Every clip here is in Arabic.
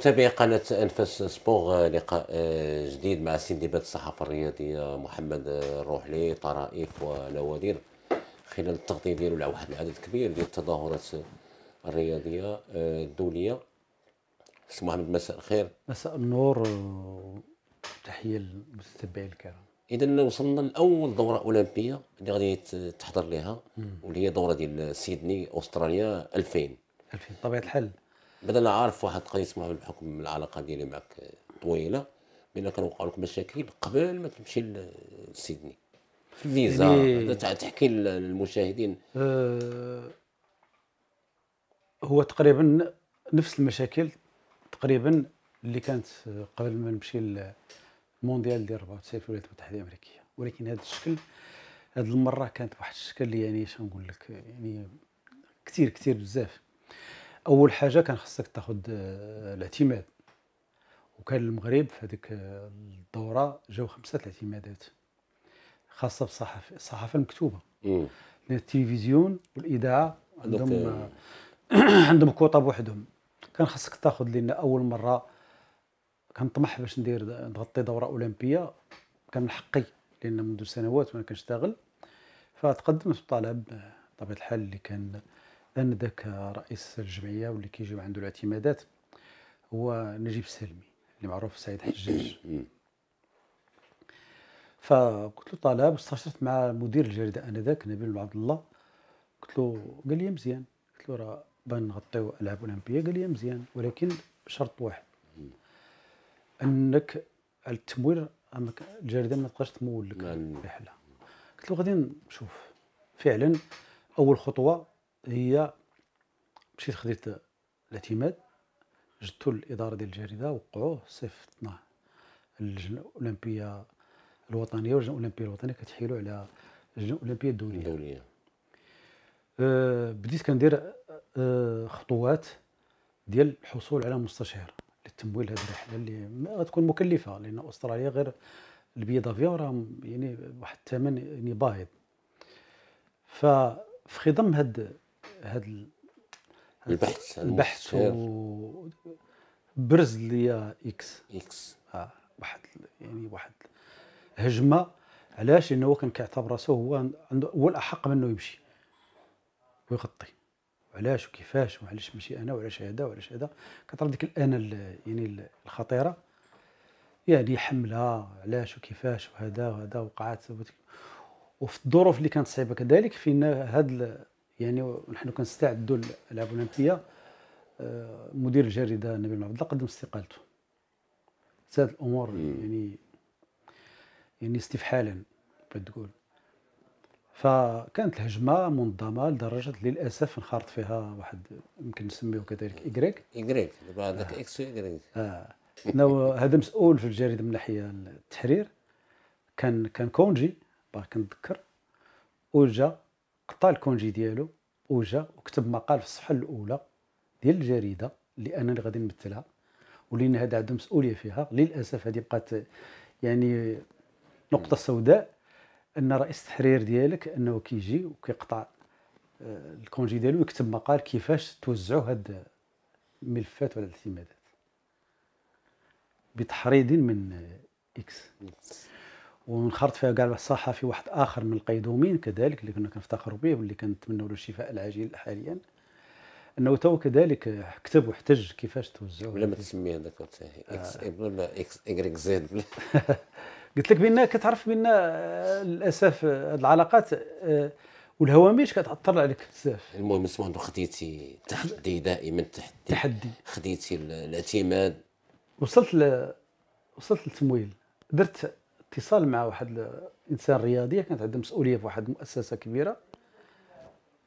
متابعي قناة أنفاس سبور آه، لقاء آه، جديد مع سندباد الصحافة الرياضية محمد الروحلي آه، طرائف ونوادر خلال التغطية ديالو على واحد العدد كبير ديال التظاهرات الرياضية الدولية سي محمد مساء الخير مساء النور وتحية للمتابعين الكرام إذا وصلنا لأول دورة أولمبية اللي غادي تحضر لها واللي هي دورة ديال سيدني أستراليا 2000 2000 بطبيعة الحال بعد انا عارف واحد القضيه اسمها بالحكم العلاقه ديالي معك طويله بان وقعوا لك مشاكل قبل ما تمشي لسيدني في الفيزا يعني... تحكي للمشاهدين أه... هو تقريبا نفس المشاكل تقريبا اللي كانت قبل ما نمشي للمونديال ديال 94 في الولايات المتحده الامريكيه ولكن هذا الشكل هذه المره كانت بواحد الشكل يعني شنو نقول لك يعني كثير كثير بزاف اول حاجه كان خصك تاخذ آه، الاعتماد وكان المغرب في هذيك آه، الدوره جاو خمسه الاعتمادات خاصه بالصحافه الصحافه المكتوبه التلفزيون والاذاعه عندهم آه، عندهم كوطه بوحدهم كان خاصك تاخذ لان اول مره كنطمح باش ندير نغطي دوره اولمبيه كان من حقي لان منذ سنوات وانا كنشتغل فتقدمت بطلب بطبيعه الحال اللي كان ان ذاك رئيس الجمعيه واللي كيجيو عنده الاعتمادات هو نجيب السلمي اللي معروف سعيد حجاج فقلت له طلب واستشرت مع مدير الجريده انذاك نبيل عبد الله قلت له قال لي مزيان قلت له راه بان نغطيو العاب اولمبيه قال لي مزيان ولكن شرط واحد انك التمويل انك الجريده ما تبقاش تمول لك بحالها قلت له غادي نشوف فعلا اول خطوه هي مشيت خديت الاعتماد جدتو للاداره ديال الجريده وقعوه صيفطناه للجنه الاولمبيه الوطنيه واللجنه الاولمبيه الوطنيه كتحيلو على اللجنه الاولمبيه الدوليه الدوليه أه بديت كندير أه خطوات ديال الحصول على مستشار للتمويل هذه الرحله اللي غتكون مكلفه لان استراليا غير البيضة دافيون راه يعني واحد الثمن يعني باهظ ففي خضم هاد هذا البحث البحث و... برز ليا اكس اكس اه واحد يعني واحد هجمه علاش لانه هو كان كيعتبر راسو هو عنده هو الاحق منه يمشي ويغطي علاش وكيفاش وعلاش ماشي انا وعلاش هذا وعلاش هذا كثر ديك الانا يعني الخطيره يعني حمله علاش وكيفاش وهذا وهذا وقعات وفي الظروف اللي كانت صعيبه كذلك فين هذا يعني نحن كنستعدوا للالعاب الاولمبيه آه، مدير الجريده نبيل عبد الله قدم استقالته زاد الامور يعني يعني استفحالا بغيت تقول فكانت الهجمه منظمه لدرجه للاسف انخرط فيها واحد يمكن نسميه كذلك اكريك اكريك دابا هذاك اكس اكريك اه, آه. هذا مسؤول في الجريده من الناحيه التحرير كان كان كونجي باغي كنتذكر وجا قطع الكونجي ديالو وجا وكتب مقال في الصفحه الاولى ديال الجريده اللي انا اللي غادي نمثلها ولان هذا عنده مسؤوليه فيها للاسف هذه بقات يعني نقطه سوداء ان رئيس التحرير ديالك انه كيجي وكيقطع آه، الكونجي ديالو ويكتب مقال كيفاش توزعوا هاد الملفات ولا الاعتمادات بتحريض من اكس ونخرط فيها كاع الصحفي واحد اخر من القيدومين كذلك اللي كنا كنفتخروا به واللي كنتمنوا له الشفاء العاجل حاليا انه تو كذلك كتب واحتج كيفاش توزعوا بلا ما تسمي هذاك آه. اكس بلا اكس اكريك زد قلت لك بان كتعرف بان آه، للاسف آه، العلاقات والهوامش كتاثر عليك بزاف المهم اسمع خديتي تحدي دائما تحدي تحدي خديتي الاعتماد وصلت ل... وصلت للتمويل درت اتصال مع واحد الانسان رياضي كانت عنده مسؤوليه في واحد المؤسسه كبيره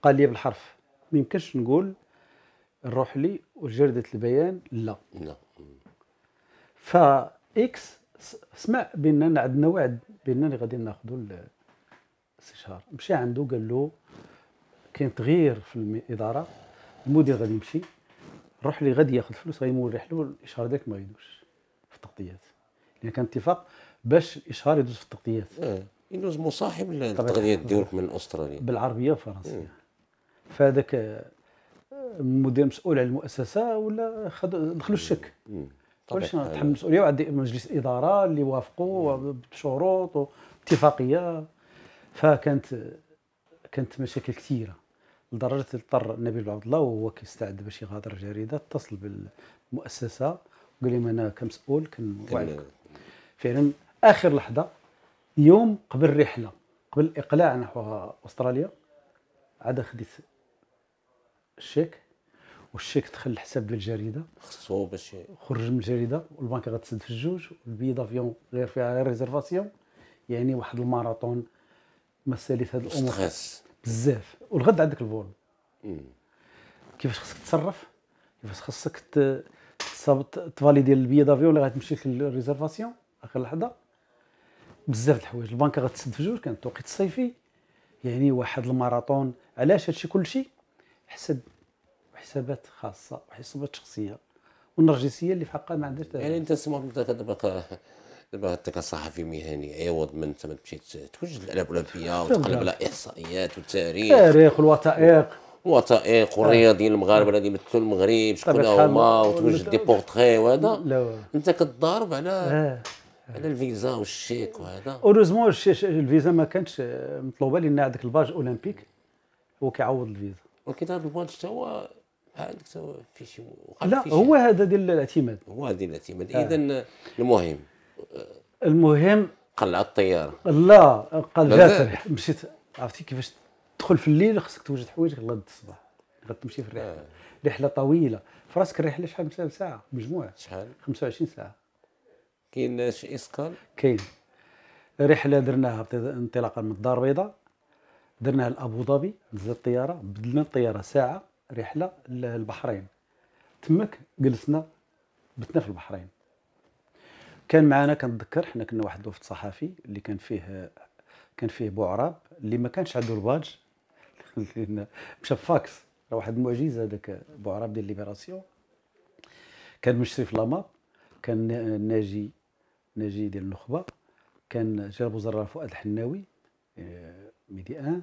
قال لي بالحرف ما يمكنش نقول نروح لي وجرده البيان لا لا ف اكس سمع بان عندنا وعد بان غادي ناخذوا الاستشهار مشى عنده قال له كاين تغيير في الاداره المدير غادي يمشي روح لي غادي ياخذ فلوس غيمول له الاشهار ديالك ما غيدوش في التغطيات لان يعني كان اتفاق باش الاشهار يدوز في التغطيات اه يدوز مصاحب للتغطيات ديالك من استراليا بالعربيه والفرنسيه فهذاك المدير آه، مسؤول على المؤسسه ولا دخلوا الشك ولاش تحمل المسؤوليه وعند مجلس اداره اللي وافقوا بشروط واتفاقيه فكانت كانت مشاكل كثيره لدرجه اضطر نبيل عبد الله وهو كيستعد باش يغادر الجريده اتصل بالمؤسسه وقال لهم انا كمسؤول كنوعدك فعلا اخر لحظه يوم قبل الرحله قبل الاقلاع نحو استراليا عاد خديت الشيك والشيك دخل الحساب ديال الجريده خصو باش خرج من الجريده والبنك غتسد في الجوج والبي دافيون غير فيها غير ريزرفاسيون يعني واحد الماراثون ما ساليت هاد الامور بزاف والغد عندك الفول كيفاش خصك تتصرف كيفاش خصك تصاب تفاليدي البي دافيون اللي غتمشي للريزرفاسيون اخر لحظه بزاف د الحوايج البنكه غتسد في جوج كان التوقيت الصيفي يعني واحد الماراطون علاش هادشي كلشي حسب حسابات خاصه وحسابات شخصيه والنرجسيه اللي في حقها ما عندهاش يعني انت انت دابا دابا انت كصحفي مهني عوض أيوة، من انت تمشي توجد الالعاب الاولمبيه وتقلب على احصائيات وتاريخ التاريخ والوثائق الوثائق آه. والرياضيين المغاربه اللي مثلوا المغرب شكون هما وتوجد دي بورتري وهذا انت كتضارب على آه. على الفيزا والشيك وهذا اوروزمون الفيزا ما كانتش مطلوبه لان عندك الباج اولمبيك هو كيعوض الفيزا ولكن هذا الباج حتى هو عندك في شي لا هو هذا ديال الاعتماد هو هذا الاعتماد آه. اذا المهم المهم قلع الطياره لا قال مشيت عرفتي كيفاش تدخل في الليل خصك توجد حوايجك غدا الصباح تمشي في الرحله آه. رحله طويله فراسك الرحله شحال ساعه مجموع شحال 25 ساعه كاين شي اسكان كاين رحله درناها انطلاقا من الدار البيضاء درناها لابو ظبي نزلت الطياره بدلنا الطياره ساعه رحله للبحرين تمك جلسنا بتنا في البحرين كان معنا كنتذكر حنا كنا واحد الوفد صحفي اللي كان فيه كان فيه بوعراب اللي ما كانش عنده الباج مشى بفاكس راه واحد المعجزه هذاك بوعراب ديال ليبراسيون كان مشرف لاماب كان ناجي ناجي ديال النخبه كان جلبو زرار فؤاد الحناوي آه، ميدي ان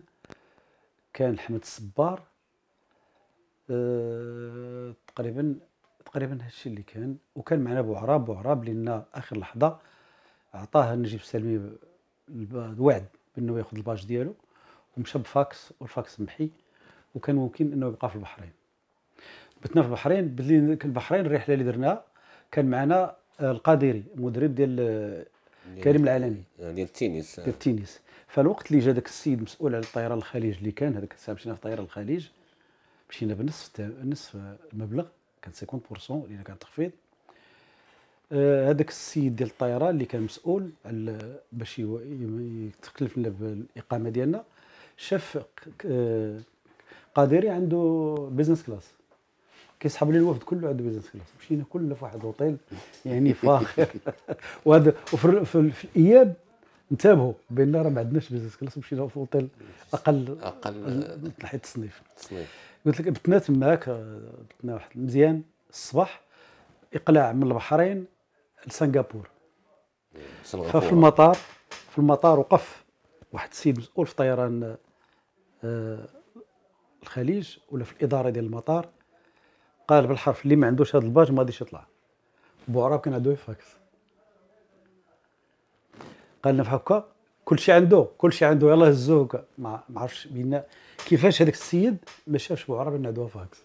كان حمد الصبار آه، تقريبا تقريبا هادشي اللي كان وكان معنا بوعراب بوعراب لان اخر لحظه عطاه نجيب السلمي الوعد بانه ياخذ الباج ديالو ومشى بفاكس والفاكس محي وكان ممكن انه يبقى في البحرين بتنا في البحرين بدلي البحرين الرحله اللي درناها كان معنا القادري مدرب ديال كريم العالمي آه، ديال التنس ديال التنس فالوقت اللي جا داك السيد مسؤول على الطائرة الخليج اللي كان هذاك الساعه مشينا في طياره الخليج مشينا بنصف نصف المبلغ كان 50% لان كان تخفيض آه، هذاك السيد ديال الطائرة اللي كان مسؤول على باش يتكلف لنا بالاقامه ديالنا شاف آه، قادري عنده بيزنس كلاس كيسحب لي الوفد كله عنده بيزنس كلاس مشينا كله في واحد اوتيل يعني فاخر وهذا وفي في الاياب انتبهوا بان راه ما عندناش بيزنس كلاس مشينا في اوتيل اقل اقل ناحيه التصنيف قلت لك بتنا تماك بتنا واحد مزيان الصباح اقلاع من البحرين لسنغافوره ففي المطار في المطار وقف واحد السيد مسؤول في طيران آه الخليج ولا في الاداره ديال المطار قال بالحرف اللي ما عندوش هذا الباج ما غاديش يطلع بوعراب كان عنده فاكس قال لنا هكا كلشي عنده كلشي عنده يلاه هزوه ما عرفتش بينا كيفاش هذاك السيد ما شافش بوعراب انه عنده فاكس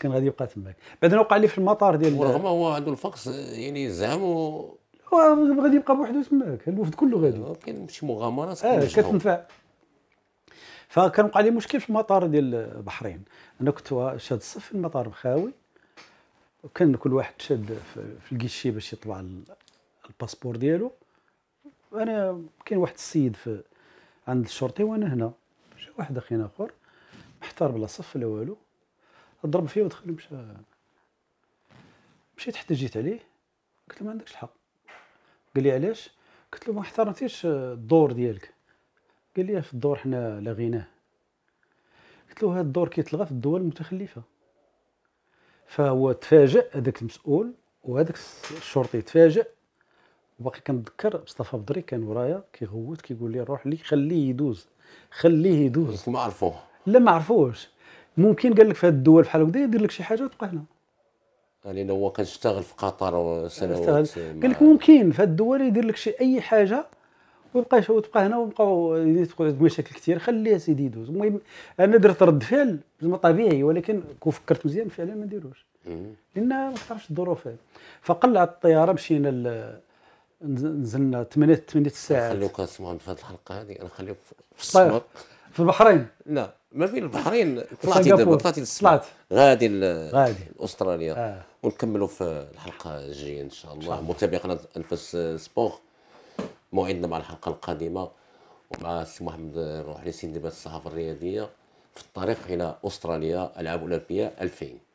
كان غادي يبقى تماك بعدين وقع لي في المطار ديال ورغم هو عنده الفاكس يعني زعما هو غادي يبقى بوحدو تماك الوفد كله غادي كاين شي مغامرات آه كتنفع فكان وقع لي مشكل في المطار ديال البحرين انا كنت شاد الصف في المطار بخاوي وكان كل واحد شاد في الكيشي باش يطبع الباسبور ديالو انا كاين واحد السيد في عند الشرطي وانا هنا جا واحد اخينا اخر محتار بلا صف لا والو ضرب فيه ودخل مشى مشيت حتى جيت عليه قلت له ما عندكش الحق قال لي علاش قلت له ما احترمتيش الدور ديالك قال لي في الدور حنا لغيناه قلت له هذا الدور كيتلغى في الدول المتخلفه فهو تفاجأ هذاك المسؤول وهذاك الشرطي تفاجأ وباقي كنتذكر مصطفى بدري كان ورايا كيغوت كيقول لي روح لي خليه يدوز خليه يدوز ما عرفوه لا ما عرفوش ممكن قال لك في هذه الدول بحال هكذا يدير لك شي حاجه وتبقى هنا يعني هو كان اشتغل في قطر سنوات قال لك ممكن في هذه الدول يدير لك شي اي حاجه ويبقى تبقى هنا ويبقاو مشاكل كثير خليه سيدي يدوز المهم انا درت رد فعل زعما طبيعي ولكن كون فكرت مزيان فعلا ما نديروش لان ما تعرفش الظروف فقلعت الطياره مشينا نزلنا 8 8 ساعات خلوك تسمعوا في هذه الحلقه هذه انا خليك في طيب، السماء في البحرين لا ما بين البحرين طلعتي دابا طلعتي طلعت غادي غادي لاستراليا آه. ونكملوا في الحلقه الجايه ان شاء الله الله. قناه انفاس سبور موعدنا مع الحلقه القادمه ومع السي محمد الروحلي سندباد الصحافه الرياضيه في الطريق الى استراليا العاب اولمبيه 2000